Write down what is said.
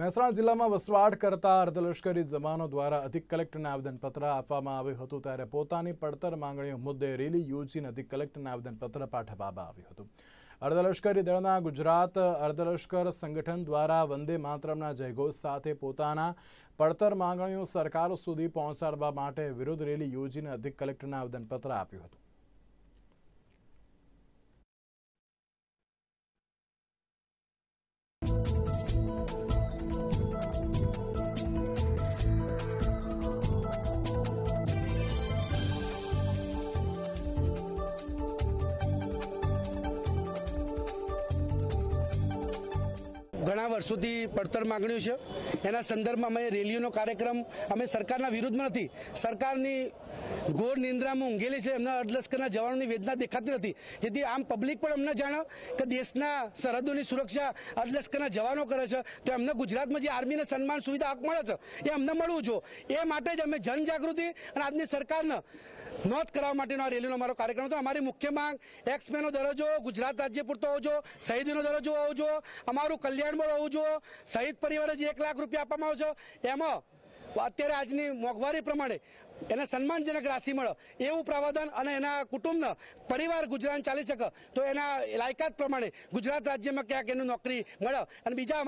મહેસાણા જિલ્લામાં વસવાટ કરતા અર્ધલશ્કરી જવાનો દ્વારા અધિક કલેક્ટરને આવેદનપત્ર આપવામાં આવ્યું હતું ત્યારે પોતાની પડતર માંગણીઓ મુદ્દે રેલી યોજીને અધિક કલેક્ટરને આવેદનપત્ર પાઠવવામાં આવ્યું હતું અર્ધલશ્કરી દળના ગુજરાત અર્ધલશ્કર સંગઠન દ્વારા વંદે માતરમના જયઘોષ સાથે પોતાના પડતર માંગણીઓ સરકાર સુધી પહોંચાડવા માટે વિરોધ રેલી યોજીને અધિક કલેક્ટરને આવેદનપત્ર આપ્યું હતું ઘણા વર્ષોથી પડતર માંગણીઓ છે એના સંદર્ભમાં અમે રેલીઓનો કાર્યક્રમ અમે સરકારના વિરુદ્ધમાં નથી સરકારની ઘોર નિંદ્રામાં ઊંઘેલી છે એમના અર્ધલશ્કરના જવાનોની વેદના દેખાતી નથી જેથી આમ પબ્લિક પણ અમને જાણે કે દેશના સરહદોની સુરક્ષા અર્ધલશ્કરના જવાનો કરે છે તો એમને ગુજરાતમાં જે આર્મીને સન્માન સુવિધા હક મળે છે એ અમને મળવું જોઈએ એ માટે જ અમે જનજાગૃતિ અને આજની સરકારને નોંધ કરવા માટેનો આ રેલીનો અમારો કાર્યક્રમ હતો અમારી મુખ્ય માંગ એક્સપેનો દરજ્જો ગુજરાત રાજ્ય પૂરતો હોવો જોઈએ શહીદીનો દરજ્જો હોવો જોઈએ અમારું કલ્યાણ પરિબળો હોવું જોઈએ શહીદ પરિવારે જે એક લાખ રૂપિયા આપવામાં આવશો એમાં અત્યારે આજની મોંઘવારી પ્રમાણે એને સન્માનજનક રાશિ મળે એવું પ્રાવધાન અને એના કુટુંબનો પરિવાર ગુજરાન ચાલી શકે તો એના લાયકાત પ્રમાણે ગુજરાત રાજ્યમાં ક્યાંક એનું નોકરી મળે અને બીજા